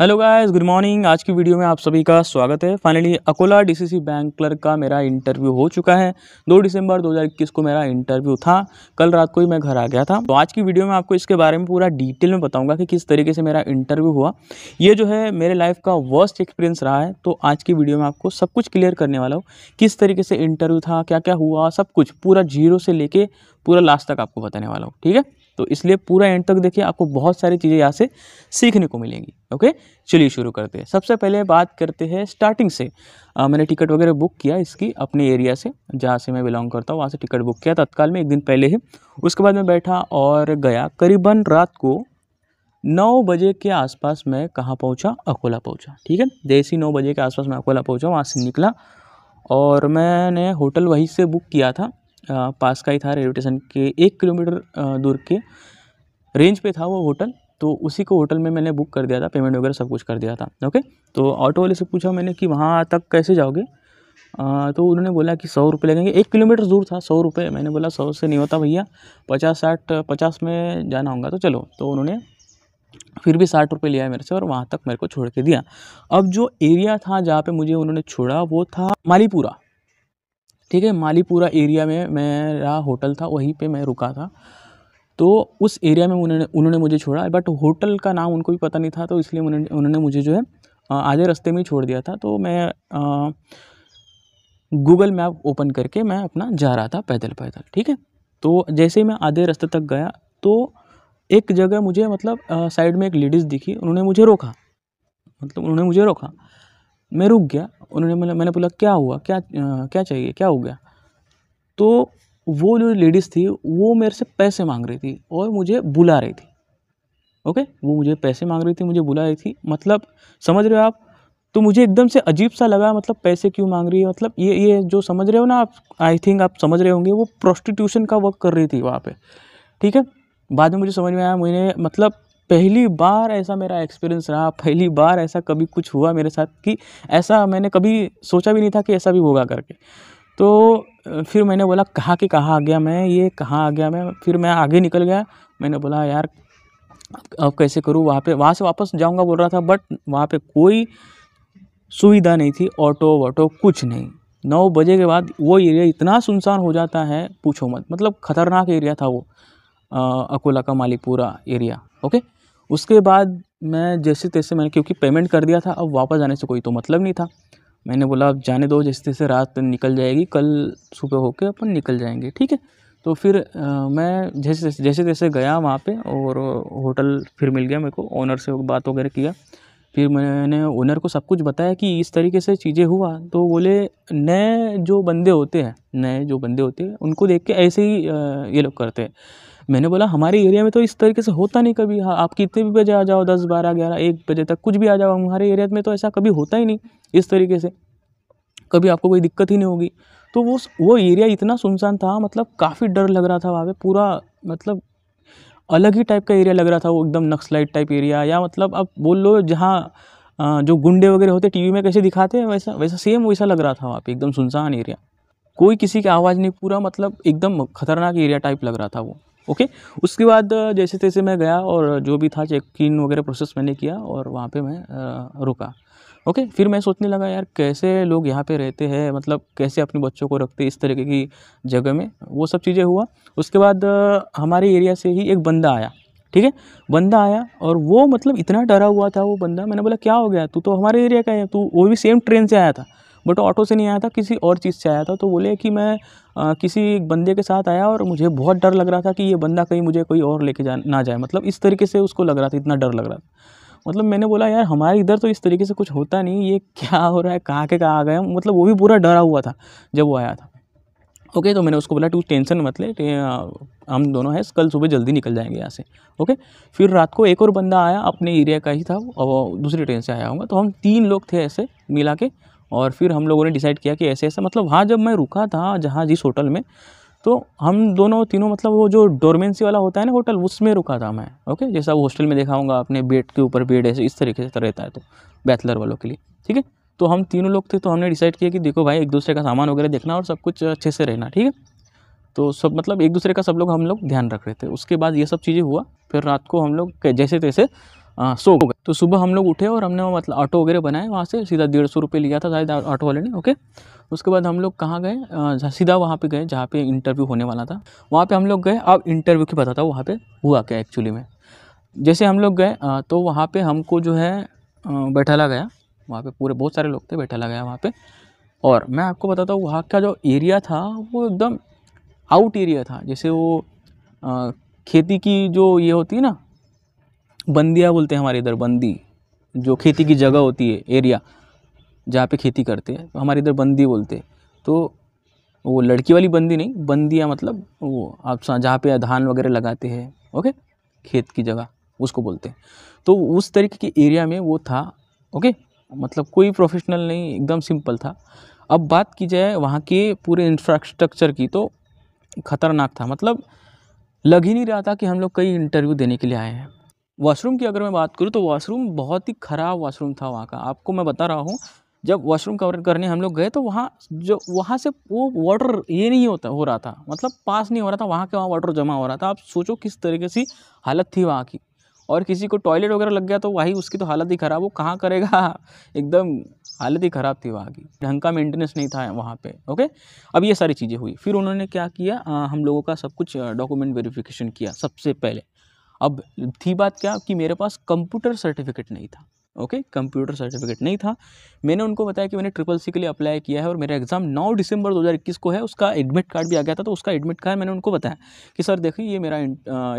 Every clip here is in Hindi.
हेलो गाइस गुड मॉर्निंग आज की वीडियो में आप सभी का स्वागत है finally Akola DCC bank clerk का मेरा इंटरव्यू हो चुका है 2 दिसंबर 2021 को मेरा इंटरव्यू था कल रात को ही मैं घर आ गया था तो आज की वीडियो में आपको इसके बारे में पूरा डिटेल में बताऊंगा कि किस तरीके से मेरा इंटरव्यू हुआ ये जो है मेरे लाइफ का वर्स्ट एक्सपीरियंस रहा है तो आज की वीडियो में आपको सब कुछ क्लियर करने वाला हूँ किस तरीके से इंटरव्यू था क्या क्या हुआ सब कुछ पूरा जीरो से लेके पूरा लास्ट तक आपको बताने वाला हूँ ठीक है तो इसलिए पूरा एंड तक देखिए आपको बहुत सारी चीज़ें यहाँ से सीखने को मिलेंगी ओके चलिए शुरू करते हैं सबसे पहले बात करते हैं स्टार्टिंग से आ, मैंने टिकट वगैरह बुक किया इसकी अपने एरिया से जहाँ से मैं बिलोंग करता हूँ वहाँ से टिकट बुक किया तत्काल में एक दिन पहले ही उसके बाद मैं बैठा और गया करीबन रात को नौ बजे के आसपास मैं कहाँ पहुँचा अकोला पहुँचा ठीक है देसी नौ बजे के आसपास मैं अकोला पहुँचा वहाँ से निकला और मैंने होटल वहीं से बुक किया था पास का ही था रेलवे स्टेशन के एक किलोमीटर दूर के रेंज पे था वो होटल तो उसी को होटल में मैंने बुक कर दिया था पेमेंट वगैरह सब कुछ कर दिया था ओके तो ऑटो वाले से पूछा मैंने कि वहाँ तक कैसे जाओगे आ, तो उन्होंने बोला कि सौ रुपये लगेंगे एक किलोमीटर दूर था सौ रुपये मैंने बोला सौ से नहीं होता भैया पचास साठ पचास में जाना होगा तो चलो तो उन्होंने फिर भी साठ रुपये लिया मेरे से और वहाँ तक मेरे को छोड़ के दिया अब जो एरिया था जहाँ पे मुझे उन्होंने छोड़ा वो था मालीपुरा ठीक है मालीपुरा एरिया में मेरा होटल था वहीं पे मैं रुका था तो उस एरिया में उन्होंने उन्होंने मुझे छोड़ा बट होटल का नाम उनको भी पता नहीं था तो इसलिए उन्होंने उन्होंने मुझे जो है आधे रास्ते में ही छोड़ दिया था तो मैं गूगल मैप ओपन करके मैं अपना जा रहा था पैदल पैदल ठीक है तो जैसे ही मैं आधे रास्ते तक गया तो एक जगह मुझे मतलब साइड में एक लेडीज़ दिखी उन्होंने मुझे रोका मतलब उन्होंने मुझे रोका मैं रुक गया उन्होंने मतलब, मैंने बोला क्या हुआ क्या क्या चाहिए क्या हो गया तो वो जो लेडीज़ थी वो मेरे से पैसे मांग रही थी और मुझे बुला रही थी ओके वो मुझे पैसे मांग रही थी मुझे बुला रही थी मतलब समझ रहे हो आप तो मुझे एकदम से अजीब सा लगा मतलब पैसे क्यों मांग रही है मतलब ये ये जो समझ रहे हो ना आप आई थिंक आप समझ रहे होंगे वो प्रोस्टिट्यूशन का वर्क कर रही थी वहाँ पे ठीक है बाद में मुझे समझ में आया मैंने मतलब पहली बार ऐसा मेरा एक्सपीरियंस रहा पहली बार ऐसा कभी कुछ हुआ मेरे साथ कि ऐसा मैंने कभी सोचा भी नहीं था कि ऐसा भी होगा करके तो फिर मैंने बोला कहाँ के कहाँ आ गया मैं ये कहाँ आ गया मैं फिर मैं आगे निकल गया मैंने बोला यार अब कैसे करूँ वहाँ पे वहाँ से वापस जाऊँगा बोल रहा था बट वहाँ पे कोई सुविधा नहीं थी ऑटो वाटो कुछ नहीं नौ बजे के बाद वो एरिया इतना सुनसान हो जाता है पूछो मत मतलब ख़तरनाक एरिया था वो अकोला का मालीपुरा एरिया ओके उसके बाद मैं जैसे तैसे मैंने क्योंकि पेमेंट कर दिया था अब वापस आने से कोई तो मतलब नहीं था मैंने बोला अब जाने दो जैसे तैसे रात निकल जाएगी कल सुबह होके अपन निकल जाएंगे ठीक है तो फिर आ, मैं जैसे तैसे जैसे तैसे गया वहाँ पे और होटल फिर मिल गया मेरे को ओनर से बात वगैरह किया फिर मैंने ओनर को सब कुछ बताया कि इस तरीके से चीज़ें हुआ तो बोले नए जो बंदे होते हैं नए जो बंदे होते हैं उनको देख के ऐसे ही ये लोग करते हैं मैंने बोला हमारे एरिया में तो इस तरीके से होता नहीं कभी हाँ आप कितने भी बजे आ जाओ दस बारह ग्यारह एक बजे तक कुछ भी आ जाओ हमारे एरिया में तो ऐसा कभी होता ही नहीं इस तरीके से कभी आपको कोई दिक्कत ही नहीं होगी तो वो वो एरिया इतना सुनसान था मतलब काफ़ी डर लग रहा था वहाँ पे पूरा मतलब अलग ही टाइप का एरिया लग रहा था वो एकदम नक्सलाइट टाइप एरिया या मतलब आप बोल लो जहाँ जो गुंडे वगैरह होते टीवी में कैसे दिखाते हैं वैसा वैसा सेम वैसा लग रहा था वहाँ पे एकदम सुनसान एरिया कोई किसी की आवाज़ नहीं पूरा मतलब एकदम खतरनाक एरिया टाइप लग रहा था वो ओके उसके बाद जैसे तैसे मैं गया और जो भी था चेक इन वगैरह प्रोसेस मैंने किया और वहाँ पे मैं रुका ओके फिर मैं सोचने लगा यार कैसे लोग यहाँ पे रहते हैं मतलब कैसे अपने बच्चों को रखते इस तरीके की जगह में वो सब चीज़ें हुआ उसके बाद हमारे एरिया से ही एक बंदा आया ठीक है बंदा आया और वो मतलब इतना डरा हुआ था वो बंदा मैंने बोला क्या हो गया तू तो हमारे एरिया का है तू वो भी सेम ट्रेन से आया था बट ऑटो से नहीं आया था किसी और चीज़ से आया था तो बोले कि मैं आ, किसी एक बंदे के साथ आया और मुझे बहुत डर लग रहा था कि ये बंदा कहीं मुझे कोई और लेके जा ना जाए मतलब इस तरीके से उसको लग रहा था इतना डर लग रहा था मतलब मैंने बोला यार हमारे इधर तो इस तरीके से कुछ होता नहीं ये क्या हो रहा है कहाँ के कहाँ आ गए मतलब वो भी पूरा डरा हुआ था जब वो आया था ओके okay, तो मैंने उसको बोला टू टेंशन मत ले हम दोनों हैं कल सुबह जल्दी निकल जाएंगे यहाँ से ओके okay? फिर रात को एक और बंदा आया अपने एरिया का ही था और दूसरी ट्रेन से आया होगा तो हम तीन लोग थे ऐसे मिला के और फिर हम लोगों ने डिसाइड किया कि ऐसे ऐसा मतलब वहाँ जब मैं रुका था जहाँ जिस होटल में तो हम दोनों तीनों मतलब वो जो डोरमेंसी वाला होता है ना होटल उसमें रुका था मैं ओके जैसा वो हॉस्टल में देखा होगा अपने बेड के ऊपर बेड ऐसे इस तरीके से रहता है तो बैचलर वालों के लिए ठीक है तो हम तीनों लोग थे तो हमने डिसाइड किया कि देखो भाई एक दूसरे का सामान वगैरह देखना और सब कुछ अच्छे से रहना ठीक है तो सब मतलब एक दूसरे का सब लोग हम लोग ध्यान रख रहे थे उसके बाद ये सब चीज़ें हुआ फिर रात को हम लोग जैसे तैसे आ, हाँ, सो हो गए तो सुबह हम लोग उठे और हमने मतलब ऑटो वगैरह बनाए वहाँ से सीधा डेढ़ सौ रुपये लिया था शायद ऑटो वाले ने ओके उसके बाद हम लोग कहाँ गए सीधा वहाँ पे गए जहाँ पे इंटरव्यू होने वाला था वहाँ पे हम लोग गए अब इंटरव्यू की बताता हूँ वहाँ पे हुआ क्या एक्चुअली में जैसे हम लोग गए तो वहाँ पे हमको जो है बैठाला गया वहाँ पे पूरे बहुत सारे लोग थे बैठाला गया वहाँ पे और मैं आपको बताता हूँ वहाँ का जो एरिया था वो एकदम आउट एरिया था जैसे वो खेती की जो ये होती है ना बंदिया बोलते हैं हमारे इधर बंदी जो खेती की जगह होती है एरिया जहाँ पे खेती करते हैं तो हमारे इधर बंदी बोलते हैं तो वो लड़की वाली बंदी नहीं बंदिया मतलब वो आप जहाँ पे धान वगैरह लगाते हैं ओके खेत की जगह उसको बोलते हैं तो उस तरीके के एरिया में वो था ओके मतलब कोई प्रोफेशनल नहीं एकदम सिंपल था अब बात की जाए वहाँ के पूरे इंफ्रास्ट्रक्चर की तो खतरनाक था मतलब लग ही नहीं रहा था कि हम लोग कई इंटरव्यू देने के लिए आए हैं वॉशरूम की अगर मैं बात करूँ तो वॉशरूम बहुत ही ख़राब वॉशरूम था वहाँ का आपको मैं बता रहा हूँ जब वॉशरूम कवर करने हम लोग गए तो वहाँ जो वहाँ से वो वाटर ये नहीं होता हो रहा था मतलब पास नहीं हो रहा था वहाँ के वहाँ वाटर जमा हो रहा था आप सोचो किस तरीके से हालत थी वहाँ की और किसी को टॉयलेट वगैरह लग गया तो वही उसकी तो हालत ही ख़राब वो कहाँ करेगा एकदम हालत ही ख़राब थी वहाँ की ढंग का मेंटेनेंस नहीं था वहाँ पे ओके अब ये सारी चीज़ें हुई फिर उन्होंने क्या किया आ, हम लोगों का सब कुछ डॉक्यूमेंट वेरिफिकेशन किया सबसे पहले अब थी बात क्या कि मेरे पास कंप्यूटर सर्टिफिकेट नहीं था ओके कंप्यूटर सर्टिफिकेट नहीं था मैंने उनको बताया कि मैंने ट्रिपल सी के लिए अप्लाई किया है और मेरा एग्ज़ाम 9 दिसंबर 2021 को है उसका एडमिट कार्ड भी आ गया था तो उसका एडमिट कार्ड मैंने उनको बताया कि सर देखिए ये मेरा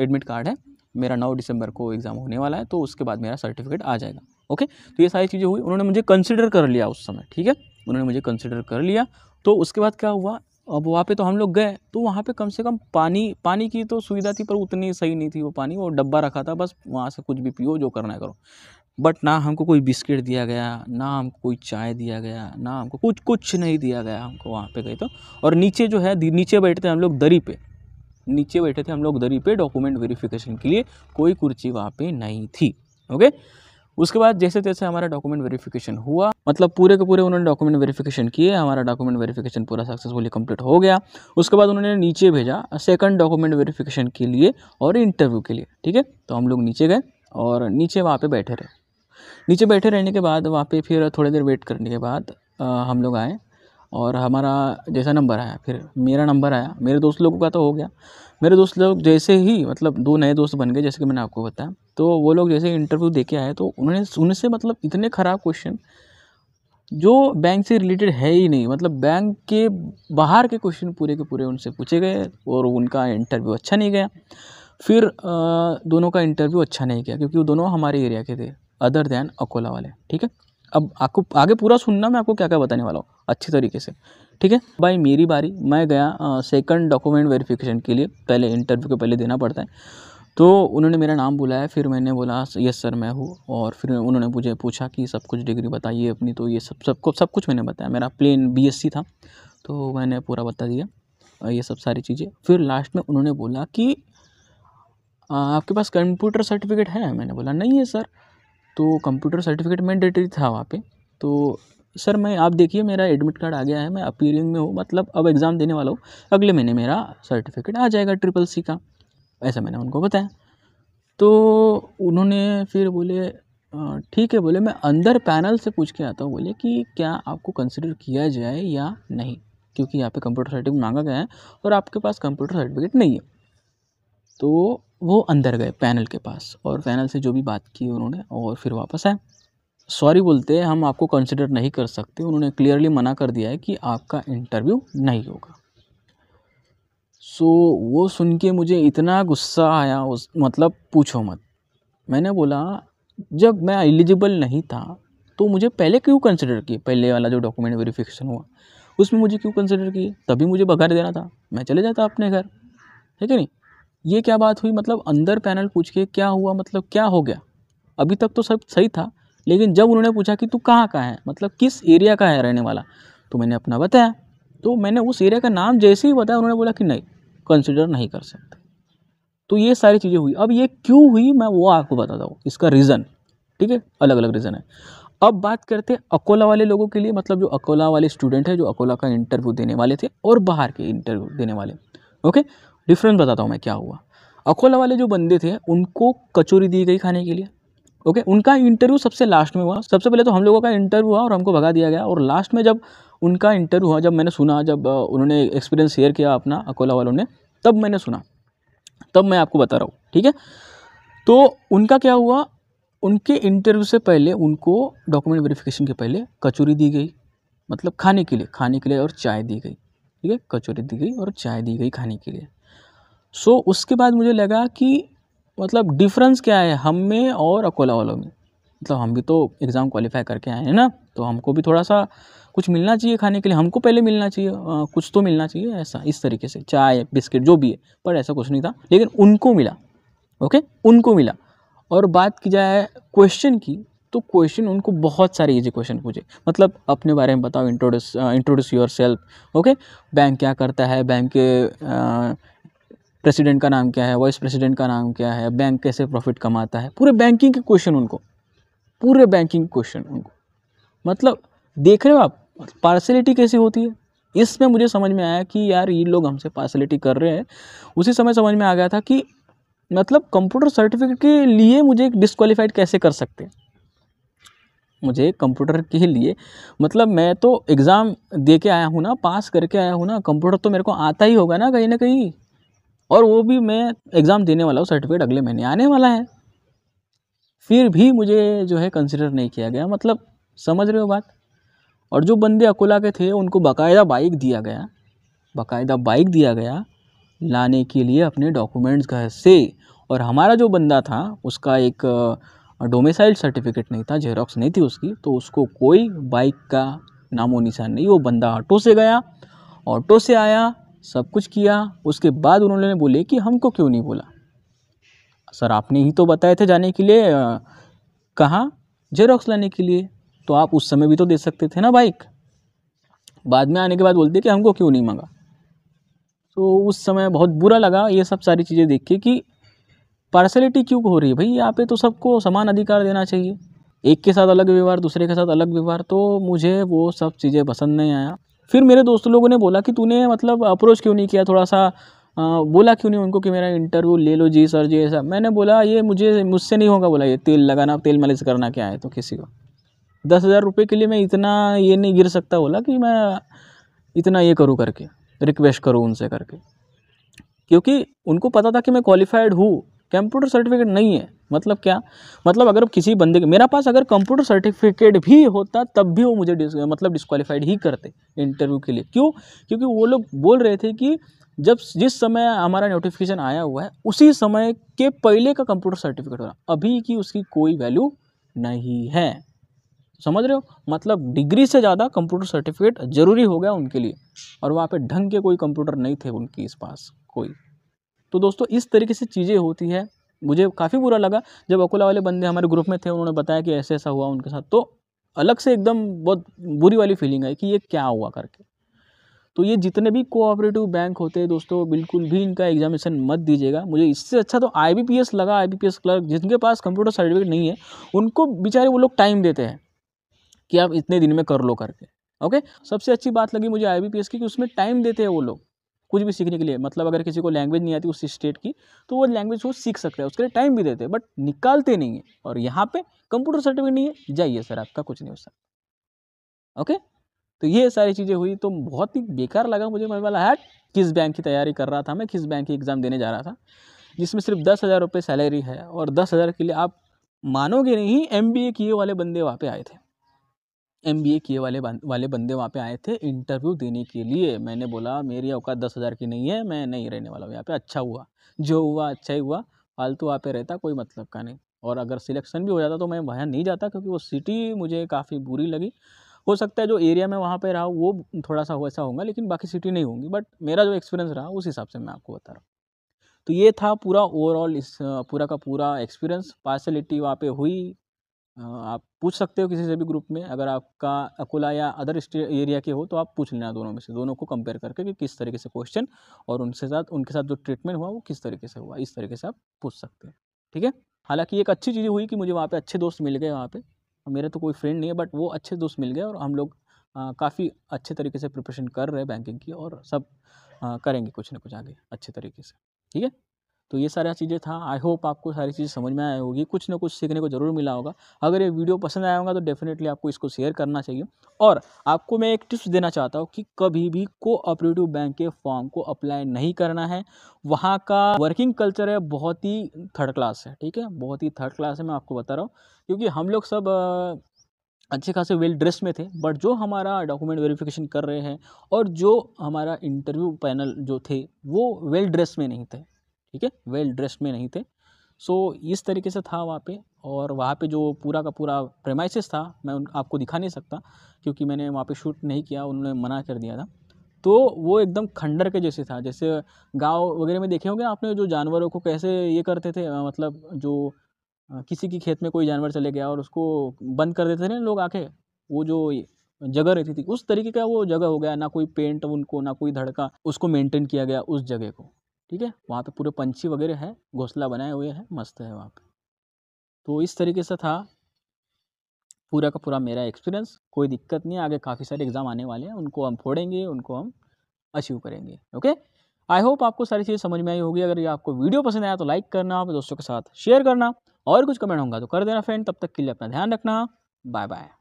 एडमिट कार्ड है मेरा नौ दिसंबर को एग्ज़ाम होने वाला है तो उसके बाद मेरा सर्टिफिकेट आ जाएगा ओके तो ये सारी चीज़ें हुई उन्होंने मुझे कंसिडर कर लिया उस समय ठीक है उन्होंने मुझे कंसिडर कर लिया तो उसके बाद क्या हुआ अब वहाँ पे तो हम लोग गए तो वहाँ पे कम से कम पानी पानी की तो सुविधा थी पर उतनी सही नहीं थी वो पानी वो डब्बा रखा था बस वहाँ से कुछ भी पियो जो करना है करो बट ना हमको कोई बिस्किट दिया गया ना हमको कोई चाय दिया गया ना हमको कुछ कुछ नहीं दिया गया हमको वहाँ पे गए तो और नीचे जो है नीचे बैठते हम लोग दरी पे नीचे बैठे थे हम लोग दरी पे डॉक्यूमेंट वेरिफिकेशन के लिए कोई कुर्सी वहाँ पे नहीं थी ओके उसके बाद जैसे तैसे हमारा डॉक्यूमेंट वेरिफिकेशन हुआ मतलब पूरे के पूरे उन्होंने डॉक्यूमेंट वेरिफिकेशन किए हमारा डॉक्यूमेंट वेरिफिकेशन पूरा सक्सेसफुली कंप्लीट हो गया उसके बाद उन्होंने नीचे भेजा सेकंड डॉक्यूमेंट वेरिफिकेशन के लिए और इंटरव्यू के लिए ठीक है तो हम लोग नीचे गए और नीचे वहाँ पर बैठे रहे नीचे बैठे रहने के बाद वहाँ पर फिर थोड़ी देर वेट करने के बाद हम लोग आए और हमारा जैसा नंबर आया फिर मेरा नंबर आया मेरे दोस्त लोगों का तो हो गया मेरे दोस्त लोग जैसे ही मतलब दो नए दोस्त बन गए जैसे कि मैंने आपको बताया तो वो लोग जैसे इंटरव्यू दे के आए तो उन्होंने उनसे मतलब इतने ख़राब क्वेश्चन जो बैंक से रिलेटेड है ही नहीं मतलब बैंक के बाहर के क्वेश्चन पूरे के पूरे उनसे पूछे गए और उनका इंटरव्यू अच्छा नहीं गया फिर दोनों का इंटरव्यू अच्छा नहीं गया क्योंकि वो दोनों हमारे एरिया के थे अदर दैन अकोला वाले ठीक है अब आपको आगे पूरा सुनना मैं आपको क्या क्या बताने वाला हूँ अच्छे तरीके से ठीक है भाई मेरी बारी मैं गया सेकंड डॉक्यूमेंट वेरिफिकेशन के लिए पहले इंटरव्यू के पहले देना पड़ता है तो उन्होंने मेरा नाम बुलाया फिर मैंने बोला यस सर मैं हूँ और फिर उन्होंने मुझे पूछा कि सब कुछ डिग्री बताइए अपनी तो ये सब सबको सब कुछ मैंने बताया मेरा प्लेन बीएससी था तो मैंने पूरा बता दिया ये सब सारी चीज़ें फिर लास्ट में उन्होंने बोला कि आपके पास कंप्यूटर सर्टिफिकेट है मैंने बोला नहीं है सर तो कंप्यूटर सर्टिफिकेट मैंडेटरी था वहाँ पर तो सर मैं आप देखिए मेरा एडमिट कार्ड आ गया है मैं अपीयरिंग में हूँ मतलब अब एग्ज़ाम देने वाला हूँ अगले महीने मेरा सर्टिफिकेट आ जाएगा ट्रिपल सी का ऐसा मैंने उनको बताया तो उन्होंने फिर बोले ठीक है बोले मैं अंदर पैनल से पूछ के आता हूँ बोले कि क्या आपको कंसिडर किया जाए या नहीं क्योंकि यहाँ पे कंप्यूटर सर्टिफिकेट मांगा गया है और आपके पास कंप्यूटर सर्टिफिकेट नहीं है तो वो अंदर गए पैनल के पास और पैनल से जो भी बात की उन्होंने और फिर वापस आए सॉरी बोलते हम आपको कंसिडर नहीं कर सकते उन्होंने क्लियरली मना कर दिया है कि आपका इंटरव्यू नहीं होगा सो वो सुन के मुझे इतना गुस्सा आया उस मतलब पूछो मत मैंने बोला जब मैं एलिजिबल नहीं था तो मुझे पहले क्यों कंसिडर किए पहले वाला जो डॉक्यूमेंट वेरिफिकेशन हुआ उसमें मुझे क्यों कंसिडर किए तभी मुझे बघार देना था मैं चले जाता अपने घर है कि नहीं ये क्या बात हुई मतलब अंदर पैनल पूछ के क्या हुआ मतलब क्या हो गया अभी तक तो सब सही था लेकिन जब उन्होंने पूछा कि तू कहाँ का है मतलब किस एरिया का है रहने वाला तो मैंने अपना बताया तो मैंने उस एरिया का नाम जैसे ही बताया उन्होंने बोला कि नहीं कंसिडर नहीं कर सकते तो ये सारी चीज़ें हुई अब ये क्यों हुई मैं वो आपको बताता हूँ इसका रीज़न ठीक है अलग अलग रीज़न है अब बात करते हैं अकोला वाले लोगों के लिए मतलब जो अकोला वाले स्टूडेंट हैं जो अकोला का इंटरव्यू देने वाले थे और बाहर के इंटरव्यू देने वाले ओके डिफरेंस बताता हूँ मैं क्या हुआ अकोला वाले जो बंदे थे उनको कचोरी दी गई खाने के लिए ओके उनका इंटरव्यू सबसे लास्ट में हुआ सबसे पहले तो हम लोगों का इंटरव्यू हुआ और हमको भगा दिया गया और लास्ट में जब उनका इंटरव्यू हुआ जब मैंने सुना जब उन्होंने एक्सपीरियंस शेयर किया अपना अकोला वालों ने तब मैंने सुना तब मैं आपको बता रहा हूँ ठीक है तो उनका क्या हुआ उनके इंटरव्यू से पहले उनको डॉक्यूमेंट वेरिफिकेशन के पहले कचोरी दी गई मतलब खाने के लिए खाने के लिए और चाय दी गई ठीक है कचोरी दी गई और चाय दी गई खाने के लिए सो so, उसके बाद मुझे लगा कि मतलब डिफरेंस क्या है हम में और अकोला वालों में मतलब हम भी तो एग्ज़ाम क्वालिफाई करके आए हैं ना तो हमको भी थोड़ा सा कुछ मिलना चाहिए खाने के लिए हमको पहले मिलना चाहिए आ, कुछ तो मिलना चाहिए ऐसा इस तरीके से चाय बिस्किट जो भी है पर ऐसा कुछ नहीं था लेकिन उनको मिला ओके उनको मिला और बात की जाए क्वेश्चन की तो क्वेश्चन उनको बहुत सारे इजी क्वेश्चन पूछे मतलब अपने बारे में बताओ introduce introduce yourself okay bank क्या करता है बैंक के प्रेसिडेंट का नाम क्या है वाइस प्रेसिडेंट का नाम क्या है बैंक कैसे प्रॉफिट कमाता है पूरे बैंकिंग के क्वेश्चन उनको पूरे बैंकिंग क्वेश्चन उनको मतलब देख रहे हो आप पार्सलिटी कैसी होती है इसमें मुझे समझ में आया कि यार ये लोग हमसे पार्सलिटी कर रहे हैं उसी समय समझ में आ गया था कि मतलब कंप्यूटर सर्टिफिकेट के लिए मुझे डिसक्वालीफाइड कैसे कर सकते हैं मुझे कंप्यूटर के लिए मतलब मैं तो एग्ज़ाम दे के आया हूँ ना पास करके आया हूँ ना कंप्यूटर तो मेरे को आता ही होगा ना कहीं ना कहीं और वो भी मैं एग्ज़ाम देने वाला हूँ सर्टिफिकेट अगले महीने आने वाला है फिर भी मुझे जो है कंसिडर नहीं किया गया मतलब समझ रहे हो बात और जो बंदे अकोला के थे उनको बाकायदा बाइक दिया गया बाकायदा बाइक दिया गया लाने के लिए अपने डॉक्यूमेंट्स घर से और हमारा जो बंदा था उसका एक डोमिसाइल सर्टिफिकेट नहीं था जेरोक्स नहीं थी उसकी तो उसको कोई बाइक का नामो निशान नहीं वो बंदा ऑटो से गया ऑटो से आया सब कुछ किया उसके बाद उन्होंने बोले कि हमको क्यों नहीं बोला सर आपने ही तो बताए थे जाने के लिए कहाँ जेरोक्स लाने के लिए तो आप उस समय भी तो दे सकते थे ना बाइक बाद में आने के बाद बोलते कि हमको क्यों नहीं मांगा तो उस समय बहुत बुरा लगा ये सब सारी चीज़ें देख के कि पार्सलिटी क्यों हो रही है भाई यहाँ पे तो सबको समान अधिकार देना चाहिए एक के साथ अलग व्यवहार दूसरे के साथ अलग व्यवहार तो मुझे वो सब चीज़ें पसंद नहीं आया फिर मेरे दोस्त लोगों ने बोला कि तूने मतलब अप्रोच क्यों नहीं किया थोड़ा सा आ, बोला क्यों नहीं उनको कि मेरा इंटरव्यू ले लो जी सर जी ऐसा मैंने बोला ये मुझे मुझसे नहीं होगा बोला ये तेल लगाना तेल मालिश करना क्या है तो किसी को दस हज़ार रुपये के लिए मैं इतना ये नहीं गिर सकता बोला कि मैं इतना ये करूँ करके रिक्वेस्ट करूँ उनसे करके क्योंकि उनको पता था कि मैं क्वालिफाइड हूँ कंप्यूटर सर्टिफिकेट नहीं है मतलब क्या मतलब अगर किसी बंदे के मेरा पास अगर कंप्यूटर सर्टिफिकेट भी होता तब भी वो मुझे डिस, मतलब डिस्कवालीफाइड ही करते इंटरव्यू के लिए क्यों क्योंकि वो लोग बोल रहे थे कि जब जिस समय हमारा नोटिफिकेशन आया हुआ है उसी समय के पहले का कंप्यूटर सर्टिफिकेट होना अभी की उसकी कोई वैल्यू नहीं है समझ रहे हो मतलब डिग्री से ज़्यादा कंप्यूटर सर्टिफिकेट ज़रूरी हो गया उनके लिए और वहाँ पे ढंग के कोई कंप्यूटर नहीं थे उनके इस पास कोई तो दोस्तों इस तरीके से चीज़ें होती है मुझे काफ़ी बुरा लगा जब अकोला वाले बंदे हमारे ग्रुप में थे उन्होंने बताया कि ऐसे ऐसा हुआ उनके साथ तो अलग से एकदम बहुत बुरी वाली फीलिंग आई कि ये क्या हुआ करके तो ये जितने भी कोऑपरेटिव बैंक होते हैं दोस्तों बिल्कुल भी इनका एग्जामिनेशन मत दीजिएगा मुझे इससे अच्छा तो आईबीपीएस लगा आईबीपीएस क्लर्क जिनके पास कंप्यूटर सर्टिफिकेट नहीं है उनको बेचारे वो लोग टाइम देते हैं कि आप इतने दिन में कर लो करके ओके सबसे अच्छी बात लगी मुझे आई की कि उसमें टाइम देते हैं वो लोग कुछ भी सीखने के लिए मतलब अगर किसी को लैंग्वेज नहीं आती उस स्टेट की तो वो लैंग्वेज वो सीख सकते हैं उसके लिए टाइम भी देते हैं बट निकालते नहीं है और यहाँ पे कंप्यूटर सर्टिफिकेट नहीं है जाइए सर आपका कुछ नहीं हो सकता ओके तो ये सारी चीज़ें हुई तो बहुत ही बेकार लगा मुझे मैं वाला हैट किस बैंक की तैयारी कर रहा था मैं किस बैंक की एग्ज़ाम देने जा रहा था जिसमें सिर्फ दस हज़ार रुपये सैलरी है और दस हज़ार के लिए आप मानोगे नहीं एम बी ए किए वाले बंदे वहाँ पर आए थे एम बी ए किए वाले वाले बंदे वहाँ पे आए थे इंटरव्यू देने के लिए मैंने बोला मेरी औकात दस हज़ार की नहीं है मैं नहीं रहने वाला हूँ यहाँ पे अच्छा हुआ जो हुआ अच्छा ही हुआ फालतू वहाँ पे रहता कोई मतलब का नहीं और अगर सिलेक्शन भी हो जाता तो मैं वहाँ नहीं जाता क्योंकि वो सिटी मुझे काफ़ी बुरी लगी हो सकता है जो एरिया में वहाँ पर रहा वो थोड़ा सा वैसा होगा लेकिन बाकी सिटी नहीं होंगी बट मेरा जो एक्सपीरियंस रहा उस हिसाब से मैं आपको बता रहा हूँ तो ये था पूरा ओवरऑल इस पूरा का पूरा एक्सपीरियंस पार्सलिटी वहाँ पर हुई आप पूछ सकते हो किसी से भी ग्रुप में अगर आपका अकोला या अदर एरिया के हो तो आप पूछ लेना दोनों में से दोनों को कंपेयर करके कि किस तरीके से क्वेश्चन और उनके साथ उनके साथ जो ट्रीटमेंट हुआ वो किस तरीके से हुआ इस तरीके से आप पूछ सकते हैं ठीक है हालांकि एक अच्छी चीज़ हुई कि मुझे वहाँ पे अच्छे दोस्त मिल गए वहाँ पर मेरे तो कोई फ्रेंड नहीं है बट वो अच्छे दोस्त मिल गए और हम लोग काफ़ी अच्छे तरीके से प्रिपरेशन कर रहे हैं बैंकिंग की और सब करेंगे कुछ ना कुछ आगे अच्छे तरीके से ठीक है तो ये सारा चीज़ें था आई होप आपको सारी चीज़ें समझ में आई होगी कुछ ना कुछ सीखने को ज़रूर मिला होगा अगर ये वीडियो पसंद आया होगा तो डेफिनेटली आपको इसको शेयर करना चाहिए और आपको मैं एक टिप्स देना चाहता हूँ कि कभी भी कोऑपरेटिव बैंक के फॉर्म को अप्लाई नहीं करना है वहाँ का वर्किंग कल्चर है बहुत ही थर्ड क्लास है ठीक है बहुत ही थर्ड क्लास है मैं आपको बता रहा हूँ क्योंकि हम लोग सब अच्छे खासे वेल ड्रेस में थे बट जो हमारा डॉक्यूमेंट वेरिफिकेशन कर रहे हैं और जो हमारा इंटरव्यू पैनल जो थे वो वेल ड्रेस में नहीं थे ठीक है वेल ड्रेस्ड में नहीं थे सो so, इस तरीके से था वहाँ पे और वहाँ पे जो पूरा का पूरा प्रेमाइसिस था मैं उन आपको दिखा नहीं सकता क्योंकि मैंने वहाँ पे शूट नहीं किया उन्होंने मना कर दिया था तो वो एकदम खंडर के जैसे था जैसे गांव वगैरह में देखे होंगे आपने जो जानवरों को कैसे ये करते थे मतलब जो किसी की खेत में कोई जानवर चले गया और उसको बंद कर देते थे लोग आके वो जो जगह रहती थी उस तरीके का वो जगह हो गया ना कोई पेंट उनको ना कोई धड़का उसको मेंटेन किया गया उस जगह को ठीक है वहाँ पे तो पूरे पंछी वगैरह है घोंसला बनाए हुए हैं मस्त है वहाँ पे तो इस तरीके से था पूरा का पूरा मेरा एक्सपीरियंस कोई दिक्कत नहीं आगे काफ़ी सारे एग्ज़ाम आने वाले हैं उनको हम फोड़ेंगे उनको हम अचीव करेंगे ओके आई होप आपको सारी चीज़ें समझ में आई होगी अगर ये आपको वीडियो पसंद आया तो लाइक करना अपने दोस्तों के साथ शेयर करना और कुछ कमेंट होगा तो कर देना फ्रेंड तब तक के लिए अपना ध्यान रखना बाय बाय